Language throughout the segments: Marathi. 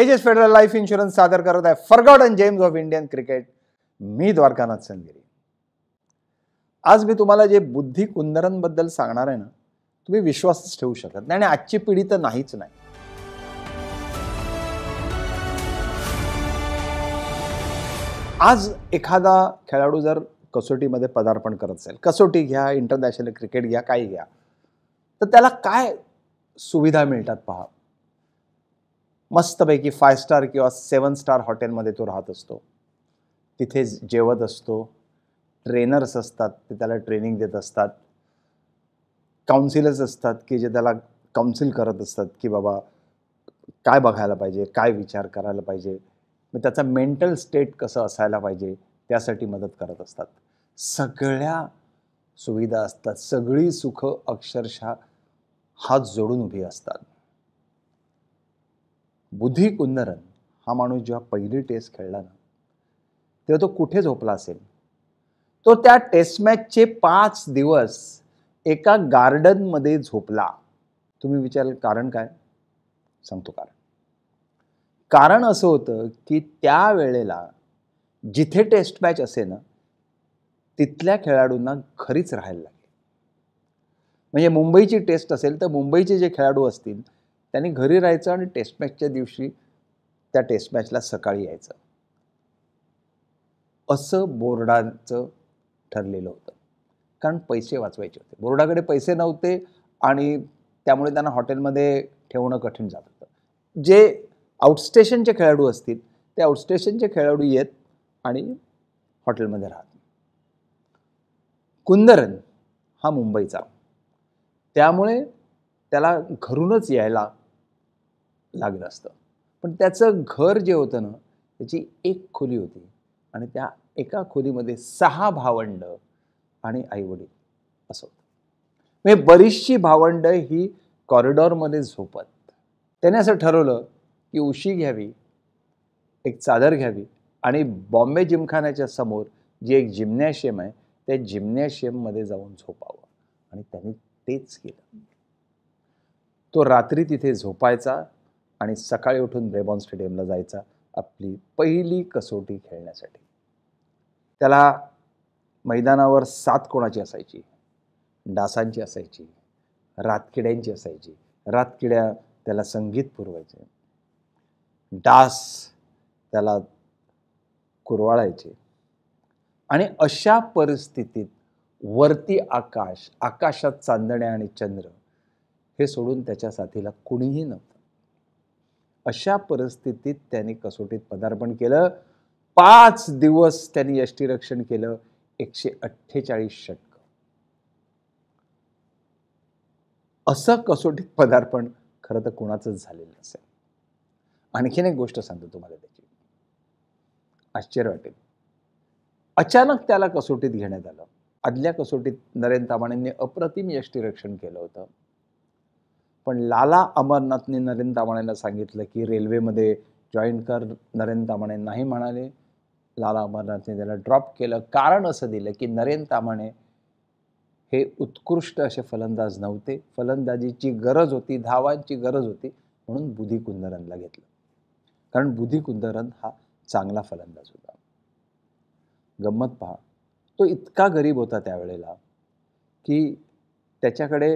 एजेस फेडरल लाईफ इन्शुरन्स सादर करत आहे forgotten gems of Indian cricket मी द्वारकानाथ संगिरी आज मी तुम्हाला जे बुद्धी कुंदरांबद्दल सांगणार आहे ना तुम्ही विश्वासच ठेवू शकत नाही आणि आजची पिढी तर नाहीच नाही आज एखादा खेळाडू जर कसोटीमध्ये पदार्पण करत असेल कसोटी घ्या इंटरनॅशनल क्रिकेट घ्या काही घ्या तर त्याला काय सुविधा मिळतात पहा मस्तपैकी फाय स्टार किंवा सेवन स्टार हॉटेलमध्ये तो राहत असतो तिथे जेवत असतो ट्रेनर्स असतात ते त्याला ट्रेनिंग देत असतात काउन्सिलर्स असतात की जे त्याला काउन्सिल करत असतात की बाबा काय बघायला पाहिजे काय विचार करायला पाहिजे मग त्याचा मेंटल स्टेट कसं असायला पाहिजे त्यासाठी मदत करत असतात सगळ्या सुविधा असतात सगळी सुखं अक्षरशः हात जोडून उभी असतात बुद्धी कुंदरन हा माणूस जेव्हा पहिली टेस्ट खेळला ना तेव्हा तो कुठे झोपला असेल तो त्या टेस्ट मॅचचे पाच दिवस एका गार्डनमध्ये झोपला तुम्ही विचार कारण काय सांगतो कारण कारण असं होतं की त्या वेळेला जिथे टेस्ट मॅच असे ना तिथल्या खेळाडूंना घरीच राहायला लागेल म्हणजे मुंबईची टेस्ट असेल तर मुंबईचे जे खेळाडू असतील त्यांनी घरी राहायचं आणि टेस्ट मॅचच्या दिवशी त्या टेस्ट मॅचला सकाळी यायचं असं बोर्डाचं ठरलेलं होतं कारण पैसे वाचवायचे होते बोर्डाकडे पैसे नव्हते आणि त्यामुळे त्यांना हॉटेलमध्ये ठेवणं कठीण जात होतं जे आउटस्टेशनचे खेळाडू असतील ते आउटस्टेशनचे खेळाडू येत आणि हॉटेलमध्ये राहत कुंदरन हा मुंबईचा त्यामुळे त्याला घरूनच यायला लागलं असतं पण त्याचं घर जे होतं ना त्याची एक खोली होती आणि त्या एका खोलीमध्ये सहा भावंड आणि आईवडील असं होतं म्हणजे बरीचशी भावंड ही कॉरिडॉरमध्ये झोपत त्याने असं ठरवलं की उशी घ्यावी एक चादर घ्यावी आणि बॉम्बे जिमखान्याच्या समोर जी एक जिम्नॅशियम आहे त्या जिम्नॅशियममध्ये जाऊन झोपावं आणि त्यांनी तेच केलं तो रात्री तिथे झोपायचा आणि सकाळी उठून ब्रेबॉन स्टेडियमला जायचा आपली पहिली कसोटी खेळण्यासाठी त्याला मैदानावर सात कोणाची असायची डासांची असायची रातकिड्यांची असायची रातकिड्या त्याला संगीत पुरवायचे डास त्याला कुरवाळायचे आणि अशा परिस्थितीत वरती आकाश आकाशात चांदण्या आणि चंद्र हे सोडून त्याच्या साथीला कुणीही नव्हतं अशा परिस्थितीत त्यांनी कसोटीत पदार्पण केलं पाच दिवस त्यांनी यष्टीरक्षण केलं एकशे अठ्ठेचाळीस षटक असं कसोटीत पदार्पण खरं तर कोणाचंच झालेलं नसेल आणखीन एक गोष्ट सांगतो तुम्हाला त्याची आश्चर्य वाटेल अचानक त्याला कसोटीत घेण्यात आलं आदल्या कसोटीत नरेंद्र तामाणेंनी अप्रतिम यष्टीरक्षण केलं होतं पण लाला अमरनाथने नरेंद्र तामाणेला सांगितलं की रेल्वेमध्ये जॉईन कर नरेंद्र तामाणे नाही म्हणाले लाला अमरनाथने त्याला ड्रॉप केलं कारण असं दिलं की नरेंद्र तामाणे हे उत्कृष्ट असे फलंदाज नव्हते फलंदाजीची गरज होती धावांची गरज होती म्हणून बुधी कुंदरनला घेतलं कारण बुधी कुंदरन हा चांगला फलंदाज होता गंमत पहा तो इतका गरीब होता त्यावेळेला की त्याच्याकडे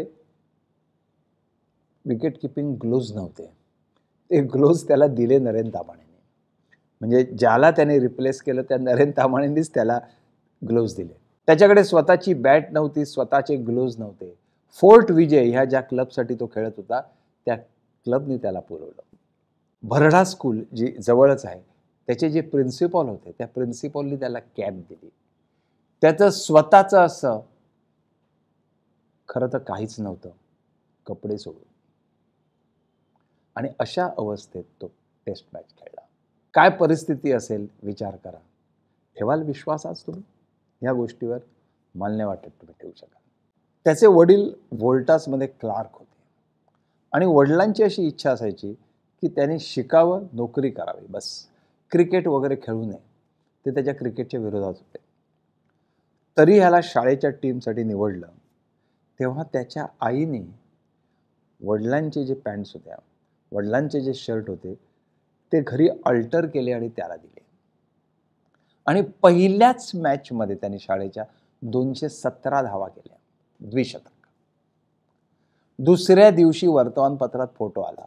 विकेट किपिंग ग्लोव्ज नव्हते ते ग्लोव्ज त्याला दिले नरेंद्र तामाणेने म्हणजे ज्याला त्याने रिप्लेस केलं त्या नरेंद्र तामाणेंनीच त्याला ग्लोव्ज दिले त्याच्याकडे स्वतःची बॅट नव्हती स्वतःचे ग्लोव्ज नव्हते फोर्ट विजय ह्या ज्या क्लबसाठी तो खेळत होता त्या क्लबने त्याला पुरवलं भरडा स्कूल जी जवळच आहे त्याचे जे प्रिन्सिपॉल होते त्या प्रिन्सिपॉलनी त्याला कॅप दिली त्याचं स्वतःचं असं खरं तर काहीच नव्हतं कपडे सोडून आणि अशा अवस्थेत तो टेस्ट मॅच खेळला काय परिस्थिती असेल विचार करा ठेवाल विश्वास आज तुम्ही ह्या गोष्टीवर मान्य वाटत तुम्ही ठेवू शकाल त्याचे वडील वोल्टासमध्ये क्लार्क होते आणि वडिलांची अशी इच्छा असायची की त्याने शिकावं नोकरी करावी बस क्रिकेट वगैरे खेळू नये ते त्याच्या क्रिकेटच्या विरोधात होते तरी ह्याला शाळेच्या टीमसाठी निवडलं तेव्हा त्याच्या आईने वडिलांचे जे पॅन्ट्स होत्या वडिलांचे जे शर्ट होते ते घरी अल्टर केले आणि त्याला दिले आणि पहिल्याच मॅचमध्ये त्यांनी शाळेच्या दोनशे सतरा धावा केल्या द्विशतक दुसऱ्या दिवशी वर्तमानपत्रात फोटो आला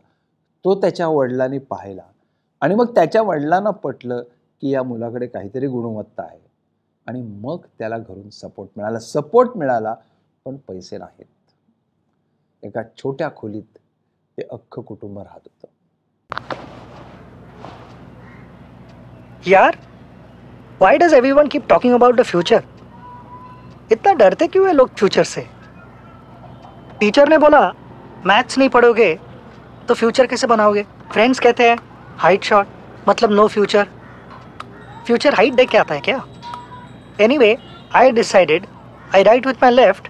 तो त्याच्या वडिलांनी पाहिला आणि मग त्याच्या वडिलांना पटलं की या मुलाकडे काहीतरी गुणवत्ता आहे आणि मग त्याला घरून सपोर्ट मिळाला सपोर्ट मिळाला पण पैसे नाहीत एका छोट्या खोलीत ते कुटुंब राहत होत यार why does everyone keep talking about the future इतना डरते क्यों है लोग फ्यूचर से टीचर ने बोला मैथ्स नहीं पढ़ोगे तो फ्यूचर कैसे बनाओगे फ्रेंड्स कहते हैं हाइट शॉट मतलब नो फ्यूचर फ्यूचर हाइट देख के आता है क्या anyway I decided I write with my left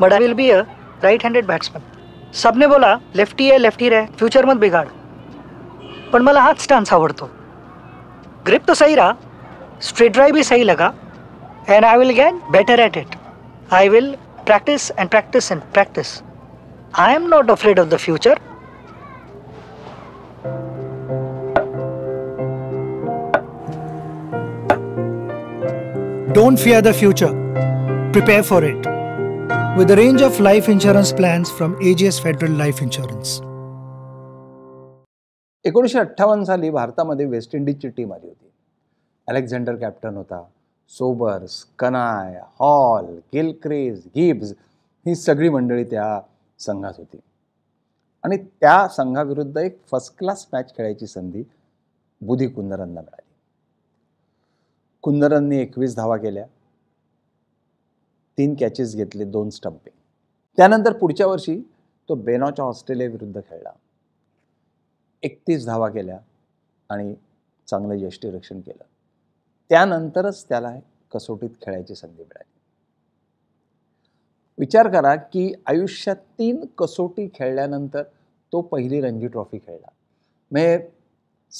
but I will be a right handed batsman सबने बोला लेफ्टी है लेफ्टी रहे फ्यूचर मत बिगाड़ पण मला हाच स्टान्स आवड़ो ग्रिप तो सही रहा स्ट्रेट ड्राइव भी सही लगा and I will get better at it I will practise and practise and practise I am not afraid of the future don't fear the future prepare for it with a range of life insurance plans from AGS Federal Life Insurance. एकोणीसशे अठ्ठावन्न साली भारतामध्ये वेस्ट इंडिजची टीम आली होती अलेक्झांडर कॅप्टन होता Sobers Kanhai Hall Gilchrist Gibbs ही सगळी मंडळी त्या संघात होती आणि त्या संघाविरुद्ध एक फर्स्ट क्लास मॅच खेळायची संधी बुधी कुंदरनला मिळाली कुंदरनने एकवीस धावा केल्या तीन कॅचेस घेतले दोन स्टंपिंग त्यानंतर पुढच्या वर्षी तो बेनॉच्या ऑस्ट्रेलियाविरुद्ध खेळला एकतीस धावा केल्या आणि चांगलं यष्टीरक्षण केलं त्यानंतरच त्याला कसोटीत खेळायची संधी मिळाली विचार करा की आयुष्यात तीन कसोटी खेळल्यानंतर तो पहिली रणजी ट्रॉफी खेळला म्हणजे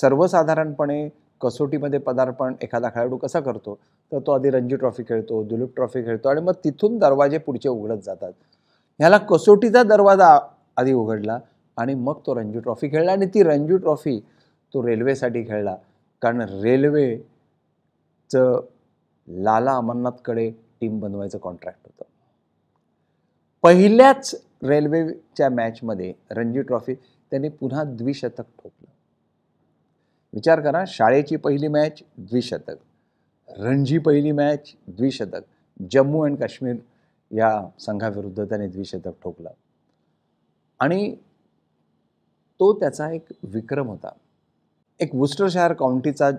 सर्वसाधारणपणे कसोटीमध्ये पदार्पण एखादा खेळाडू कसा करतो तर तो आधी रणजी ट्रॉफी खेळतो दुलीप ट्रॉफी खेळतो आणि मग तिथून दरवाजे पुढचे उघडत जातात ह्याला कसोटीचा दरवाजा आधी उघडला आणि मग तो रणजी ट्रॉफी खेळला आणि ती रणजी ट्रॉफी तो रेल्वेसाठी खेळला कारण रेल्वेचं लाला अमरनाथकडे टीम बनवायचं कॉन्ट्रॅक्ट होतं पहिल्याच रेल्वेच्या मॅचमध्ये रणजी ट्रॉफी त्यांनी पुन्हा द्विशतक ठोकलं विचार करा शाळेची पहिली मॅच द्विशतक रणजी पहिली मॅच द्विशतक जम्मू अँड काश्मीर या संघाविरुद्ध त्याने द्विशतक ठोकलं आणि तो त्याचा एक विक्रम होता एक वुस्टरशायर काउंटीचा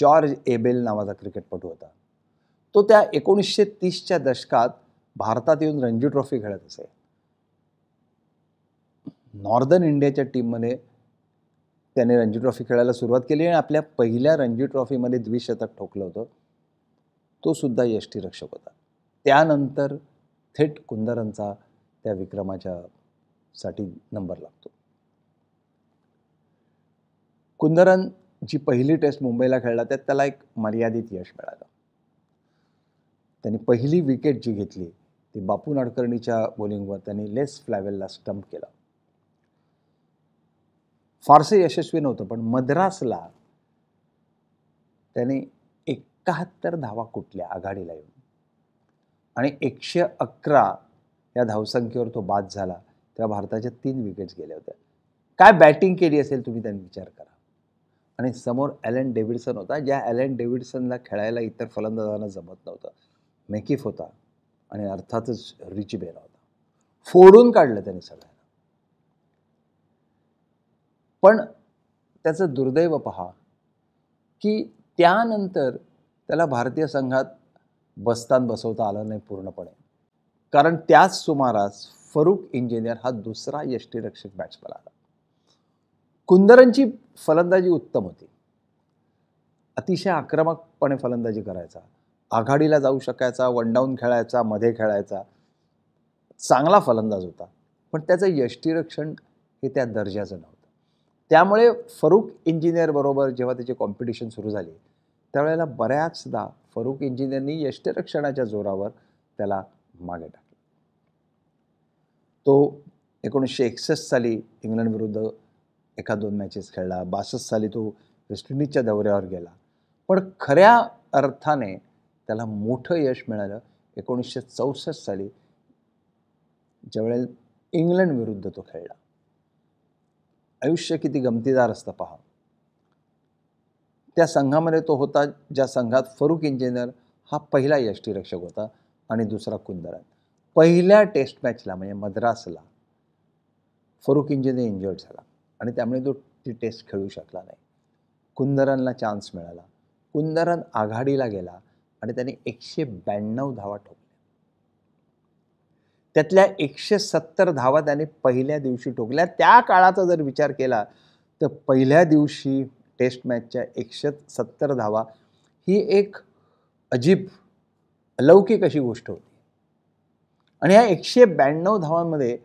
जॉर्ज एबेल नावाचा क्रिकेटपटू होता तो त्या एकोणीसशे तीसच्या दशकात भारतात येऊन रणजी ट्रॉफी खेळत असे नॉर्दर्न इंडियाच्या टीममध्ये त्याने रणजी ट्रॉफी खेळायला सुरुवात केली आणि आपल्या पहिल्या रणजी ट्रॉफीमध्ये द्विशतक ठोकलं होतं तो सुद्धा यष्टीरक्षक होता त्यानंतर थेट कुंदरांचा त्या विक्रमाच्या साठी नंबर लागतो कुंदरन जी पहिली टेस्ट मुंबईला खेळला त्यात त्याला एक मर्यादित यश मिळालं त्यांनी पहिली विकेट जी घेतली ती बापू नाडकर्णीच्या बॉलिंगवर त्यांनी लेस फ्लॅवेलला स्टंप केला फारसं यशस्वी नव्हतं पण मद्रासला त्याने एकाहत्तर धावा कुठल्या आघाडीला येऊन आणि एकशे अकरा या धावसंख्येवर तो बाद झाला तेव्हा भारताच्या तीन विकेट्स गेल्या होत्या काय बॅटिंग केली असेल तुम्ही त्यांनी विचार करा आणि समोर ॲलन डेव्हिडसन होता ज्या ॲलन डेव्हिडसनला खेळायला इतर फलंदाजांना जमत नव्हतं मेकिफ होता आणि अर्थातच रिची बेरा होता फोडून काढलं त्याने सगळ्या पण त्याचं दुर्दैव पहा की त्यानंतर त्याला भारतीय संघात बसतान बसवता आलं नाही पूर्णपणे कारण त्याच सुमारास फरूक इंजिनियर हा दुसरा यष्टीरक्षक बॅट्समन आला कुंदरांची फलंदाजी उत्तम होती अतिशय आक्रमकपणे फलंदाजी करायचा आघाडीला जाऊ शकायचा वन डाऊन खेळायचा मध्ये खेळायचा चांगला फलंदाज होता पण त्याचं यष्टीरक्षण हे त्या दर्जाचं नव्हतं त्यामुळे फरूक इंजिनियरबरोबर जेव्हा त्याची कॉम्पिटिशन सुरू झाली त्यावेळेला बऱ्याचदा फरूक इंजिनियरनी यष्टरक्षणाच्या जोरावर त्याला मागे टाकले तो एकोणीसशे एकसष्ट साली इंग्लंडविरुद्ध एका दोन मॅचेस खेळला बासष्ट साली तो वेस्ट इंडिजच्या दौऱ्यावर गेला पण खऱ्या अर्थाने त्याला मोठं यश मिळालं एकोणीसशे चौसष्ट साली ज्यावेळेला इंग्लंडविरुद्ध तो खेळला आयुष्य किती गमतीदार असतं पहा त्या संघामध्ये तो होता ज्या संघात फरूक इंजिनियर हा पहिला यष्टीरक्षक होता आणि दुसरा कुंदरन पहिल्या टेस्ट मॅचला म्हणजे मद्रासला फरूक इंजिनियर इंजर्ड झाला आणि त्यामुळे तो ती टेस्ट खेळू शकला नाही कुंदरनला चान्स मिळाला कुंदरन आघाडीला गेला आणि त्याने एकशे ब्याण्णव धावा ठोकल्या त्यातल्या एकशे सत्तर धावा त्याने पहिल्या दिवशी ठोकल्या त्या काळाचा जर विचार केला तर पहिल्या दिवशी टेस्ट मॅचच्या एकशे सत्तर धावा ही एक अजीब अलौकिक अशी गोष्ट होती आणि ह्या एकशे ब्याण्णव धावांमध्ये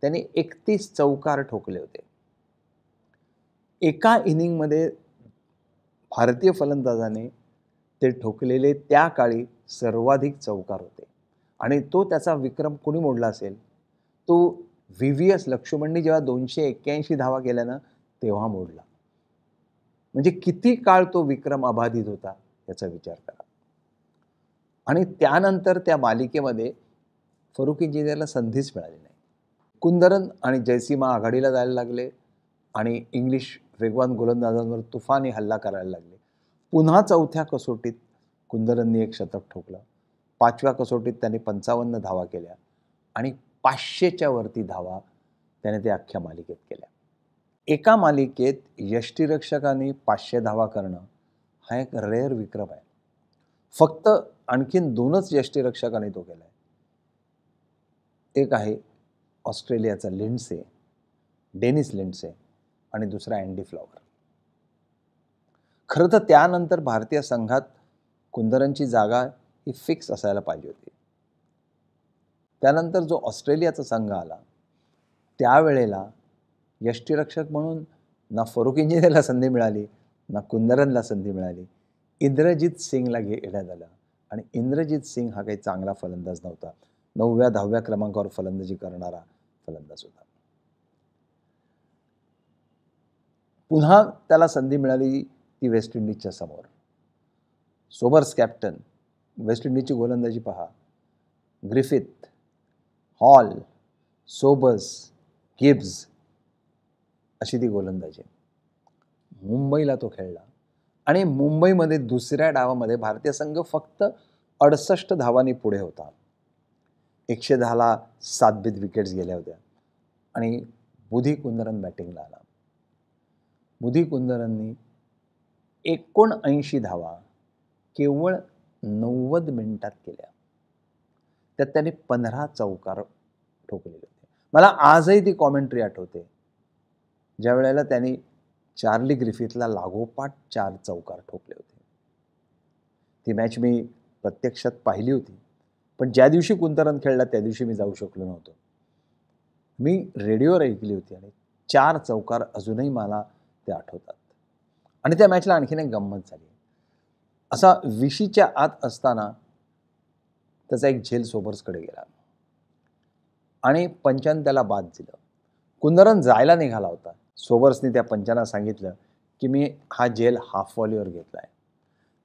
त्याने एकतीस चौकार ठोकले होते एका इनिंगमध्ये भारतीय फलंदाजाने ते ठोकलेले त्या काळी सर्वाधिक चौकार होते आणि तो त्याचा विक्रम कोणी मोडला असेल तो व्ही व्ही एस लक्ष्मणनी जेव्हा दोनशे एक्क्याऐंशी धावा ना तेव्हा मोडला म्हणजे किती काळ तो विक्रम अबाधित होता याचा विचार करा आणि त्यानंतर त्या मालिकेमध्ये फरुख इंजिनियरला संधीच मिळाली नाही कुंदरन आणि जयसीमा आघाडीला जायला लागले आणि इंग्लिश वेगवान गोलंदाजांवर तुफानी हल्ला करायला लागले पुन्हा चौथ्या कसोटीत कुंदरननी एक शतक ठोकलं पाचव्या कसोटीत त्याने पंचावन्न धावा केल्या आणि पाचशेच्या वरती धावा त्याने ते अख्ख्या मालिकेत केल्या एका मालिकेत यष्टीरक्षकाने पाचशे धावा करणं हा एक रेअर विक्रम आहे फक्त आणखीन दोनच यष्टीरक्षकांनी तो केला आहे एक आहे ऑस्ट्रेलियाचा लिंडसे डेनिस लिंडसे आणि दुसरा अँडी फ्लॉवर खरं तर त्यानंतर भारतीय संघात कुंदरांची जागा फिक्स असायला पाहिजे होती त्यानंतर जो ऑस्ट्रेलियाचा संघ आला त्यावेळेला यष्टीरक्षक म्हणून ना फरुख इंजिनियरला संधी मिळाली ना कुंदरनला संधी मिळाली इंद्रजित सिंगला घे घेण्यात आलं आणि इंद्रजित सिंग हा काही चांगला फलंदाज नव्हता नवव्या दहाव्या क्रमांकावर फलंदाजी करणारा फलंदाज होता पुन्हा त्याला संधी मिळाली ती वेस्ट इंडिजच्या समोर सोबर्स कॅप्टन वेस्ट इंडिजची गोलंदाजी पहा ग्रिफिथ हॉल सोबस गिब्ज अशी ती गोलंदाजी मुंबईला तो खेळला आणि मुंबईमध्ये दुसऱ्या डावामध्ये भारतीय संघ फक्त अडसष्ट धावांनी पुढे होता एकशे दहाला सातबीत विकेट्स गेल्या होत्या आणि बुधी कुंदरन बॅटिंगला आला बुधी कुंदरननी एकोणऐंशी धावा केवळ नव्वद मिनिटात केल्या त्यात त्याने पंधरा चौकार ठोकलेले होते मला आजही ती कॉमेंट्री आठवते ज्या वेळेला त्यांनी चार्ली ग्रिफिथला लागोपाठ चार चौकार ठोकले होते ती मॅच मी प्रत्यक्षात पाहिली होती पण ज्या दिवशी कुंतरन खेळला त्या दिवशी मी जाऊ शकलो नव्हतो मी रेडिओवर ऐकली होती आणि चार चौकार अजूनही मला ते आठवतात आणि त्या मॅचला आणखीन एक गंमत झाली असा विशीच्या आत असताना त्याचा एक झेल सोबर्सकडे गेला आणि पंचान त्याला बाद दिलं कुंदरन जायला निघाला होता सोबर्सने त्या पंचांना सांगितलं की मी हा जेल हाफ वॉल्युअर घेतला आहे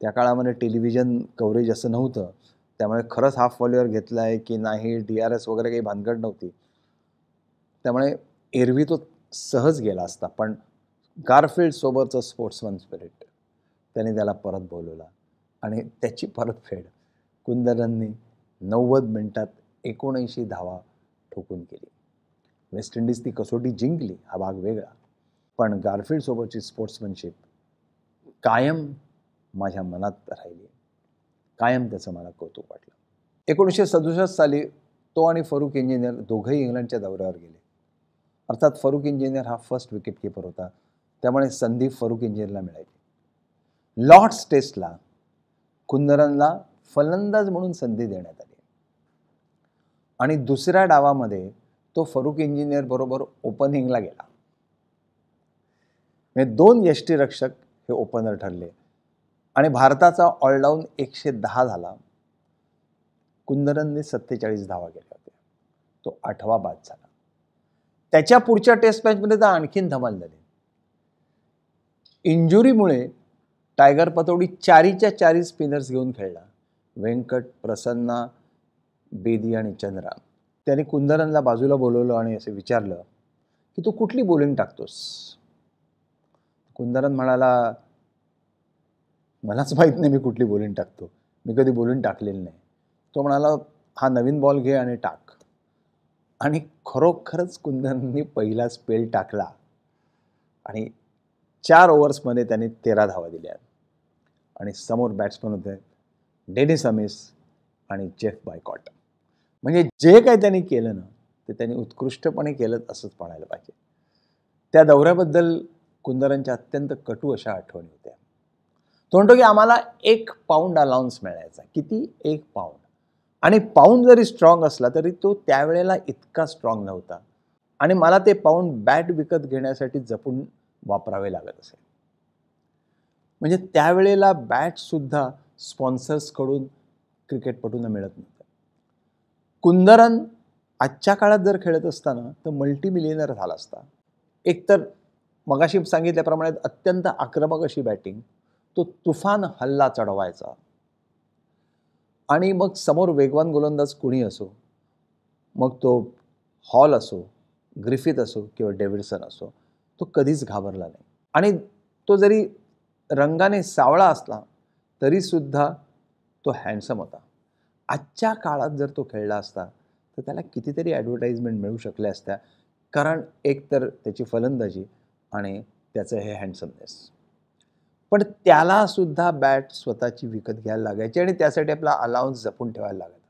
त्या काळामध्ये टेलिव्हिजन कव्हरेज असं नव्हतं त्यामुळे खरंच हाफ वॉल्युअर घेतला आहे की नाही डी आर एस वगैरे काही भानगड नव्हती त्यामुळे एरवी तो सहज गेला असता पण गारफिल्ड सोबरचं स्पोर्ट्समन स्पिरिट त्याने त्याला परत बोलवला आणि त्याची परतफेड कुंदरांनी नव्वद मिनटात एकोणऐंशी धावा ठोकून केली वेस्ट इंडिज ती कसोटी जिंकली हा भाग वेगळा पण गार्फिल्डसोबतची स्पोर्ट्समनशिप कायम माझ्या मनात राहिली कायम त्याचं मला कौतुक वाटलं एकोणीसशे सदुसष्ट साली तो आणि फरूक इंजिनियर दोघंही इंग्लंडच्या दौऱ्यावर गेले अर्थात फरूक इंजिनियर हा फर्स्ट विकेटकीपर होता त्यामुळे संदीप फरूक इंजिनियरला मिळाली लॉर्ड्स टेस्टला कुंदरनला फलंदाज म्हणून संधी देण्यात आली आणि दुसऱ्या डावामध्ये तो फरूक इंजिनियर बरोबर ओपनिंगला गेला म्हणजे दोन यष्टीरक्षक हे ओपनर ठरले आणि भारताचा ऑलडाऊन एकशे दहा झाला कुंदरनने सत्तेचाळीस धावा केल्या होत्या तो आठवा बाद झाला त्याच्या पुढच्या टेस्ट मॅचमध्ये तर आणखीन धमाल झाली इंजुरीमुळे टायगर पतोडी चारीच्या चारी स्पिनर्स घेऊन खेळला व्यंकट प्रसन्ना बेदी आणि चंद्रा त्याने कुंदरनला बाजूला बोलवलं आणि असे विचारलं की तू कुठली बोलिंग टाकतोस कुंदरन म्हणाला मलाच माहीत नाही मी कुठली बोलिंग टाकतो मी कधी बोलून टाकलेली नाही तो म्हणाला हा नवीन बॉल घे आणि टाक आणि खरोखरच कुंदननी पहिला स्पेल टाकला आणि चार ओव्हर्समध्ये त्यांनी तेरा धावा दिल्या आहेत आणि समोर बॅट्समन होते डेनिस अमिस आणि जेफ बायकॉट म्हणजे जे काही त्यांनी केलं ना ते त्यांनी उत्कृष्टपणे केलं असंच म्हणायला पाहिजे त्या दौऱ्याबद्दल कुंदरांच्या अत्यंत कटू अशा आठवणी होत्या तो म्हणतो की आम्हाला एक पाऊंड अलाउन्स मिळायचा किती एक पाऊंड आणि पाऊंड जरी स्ट्रॉंग असला तरी तो त्यावेळेला इतका स्ट्रॉंग नव्हता आणि मला ते पाऊंड बॅट विकत घेण्यासाठी जपून वापरावे लागत असे म्हणजे त्यावेळेला बॅटसुद्धा स्पॉन्सर्सकडून क्रिकेटपटूंना मिळत नव्हतं कुंदरन आजच्या काळात जर खेळत असताना तर मल्टीमिलियनर झाला असता एकतर मगाशी सांगितल्याप्रमाणे अत्यंत आक्रमक अशी बॅटिंग तो तुफान हल्ला चढवायचा आणि मग समोर वेगवान गोलंदाज कुणी असो मग तो हॉल असो ग्रिफिथ असो किंवा डेव्हिडसन असो तो कधीच घाबरला नाही आणि तो जरी रंगाने सावळा असला तरीसुद्धा तो हँडसम होता आजच्या काळात जर तो खेळला असता तर त्याला कितीतरी ॲडव्हर्टाईजमेंट मिळू शकल्या असत्या कारण एकतर त्याची फलंदाजी आणि त्याचं हे हँडसमनेस पण त्यालासुद्धा बॅट स्वतःची विकत घ्यायला लागायची आणि त्यासाठी आपला अलाउन्स जपून ठेवायला लागायचा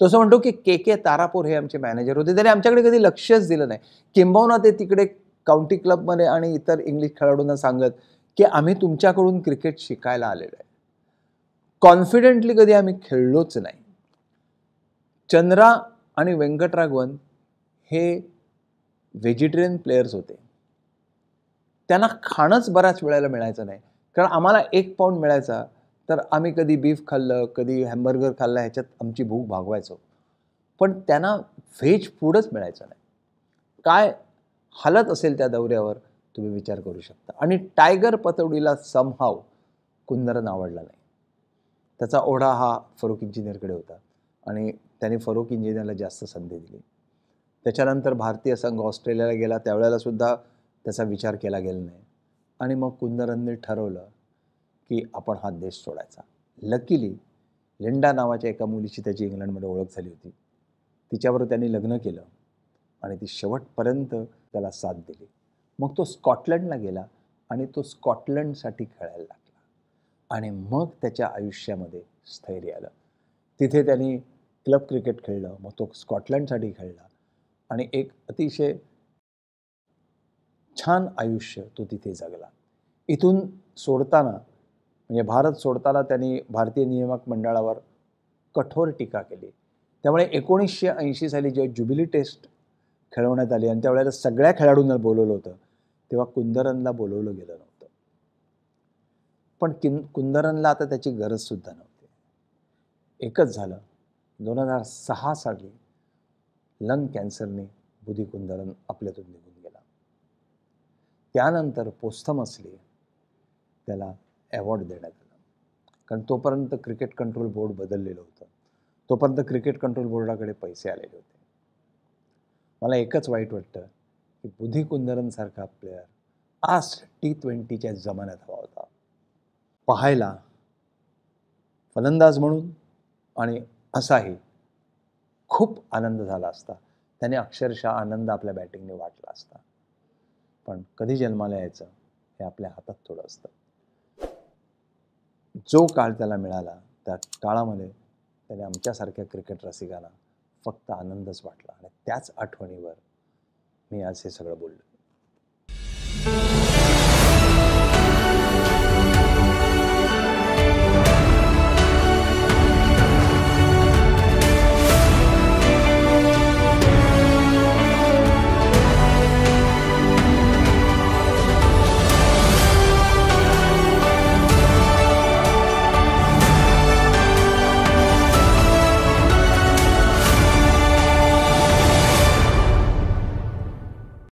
तो असं म्हणतो की के के तारापूर हे आमचे मॅनेजर होते त्याने आमच्याकडे कधी लक्षच दिलं नाही किंबहुना ते तिकडे काउंटी क्लबमध्ये आणि इतर इंग्लिश खेळाडूंना सांगत की आम्ही तुमच्याकडून क्रिकेट शिकायला आलेलो आहे कॉन्फिडेंटली कधी आम्ही खेळलोच नाही चंद्रा आणि व्यंकटराघवन हे व्हेजिटेरियन प्लेयर्स होते त्यांना खाणंच बऱ्याच वेळेला मिळायचं नाही कारण आम्हाला एक पाऊंड मिळायचा तर आम्ही कधी बीफ खाल्लं कधी हॅमबर्गर खाल्लं ह्याच्यात आमची भूक भागवायचो पण त्यांना व्हेज फूडच मिळायचं नाही काय हालत असेल त्या दौऱ्यावर तुम्ही विचार करू शकता आणि टायगर पतवडीला समहाव कुंदरन आवडला नाही त्याचा ओढा हा फरूक इंजिनियरकडे होता आणि त्याने फरूक इंजिनियरला जास्त संधी दिली त्याच्यानंतर भारतीय संघ ऑस्ट्रेलियाला गेला त्यावेळेलासुद्धा त्याचा विचार केला गेला नाही आणि मग कुंदरनने ठरवलं की आपण हा देश सोडायचा लकीली लिंडा नावाच्या एका मुलीची त्याची इंग्लंडमध्ये ओळख झाली होती तिच्याबरोबर त्यांनी लग्न केलं आणि ती शेवटपर्यंत त्याला साथ दिली मग तो स्कॉटलंडला गेला आणि तो स्कॉटलंडसाठी खेळायला लागला आणि मग त्याच्या आयुष्यामध्ये स्थैर्य आलं तिथे त्यांनी क्लब क्रिकेट खेळलं मग तो स्कॉटलंडसाठी खेळला आणि एक अतिशय छान आयुष्य तो तिथे जगला इथून सोडताना म्हणजे भारत सोडताना त्यांनी भारतीय नियामक मंडळावर कठोर टीका केली त्यामुळे एकोणीसशे ऐंशी साली जेव्हा ज्युबिली टेस्ट खेळवण्यात आली आणि त्यावेळेला सगळ्या खेळाडूंना बोलवलं होतं तेव्हा कुंदरनला बोलवलं गेलं नव्हतं पण किन कुंदरनला आता त्याची गरजसुद्धा नव्हती एकच झालं दोन हजार सहा साली लंग कॅन्सरने बुधी कुंदरन आपल्यातून निघून गेला त्यानंतर असले त्याला अवॉर्ड देण्यात आला कारण तोपर्यंत क्रिकेट कंट्रोल बोर्ड बदललेलं होतं तोपर्यंत क्रिकेट कंट्रोल बोर्डाकडे पैसे आलेले होते मला एकच वाईट वाटतं की बुधी कुंदरनसारखा प्लेअर आज टी ट्वेंटीच्या जमान्यात हवा होता पाहायला फलंदाज म्हणून आणि असाही खूप आनंद झाला असता त्याने अक्षरशः आनंद आपल्या बॅटिंगने वाटला असता पण कधी जन्माला यायचं हे आपल्या हातात थोडं असतं जो काळ त्याला मिळाला त्या काळामध्ये त्याने आमच्यासारख्या क्रिकेट रसिकाला फक्त आनंदच वाटला आणि त्याच आठवणीवर मी आज हे सगळं बोललो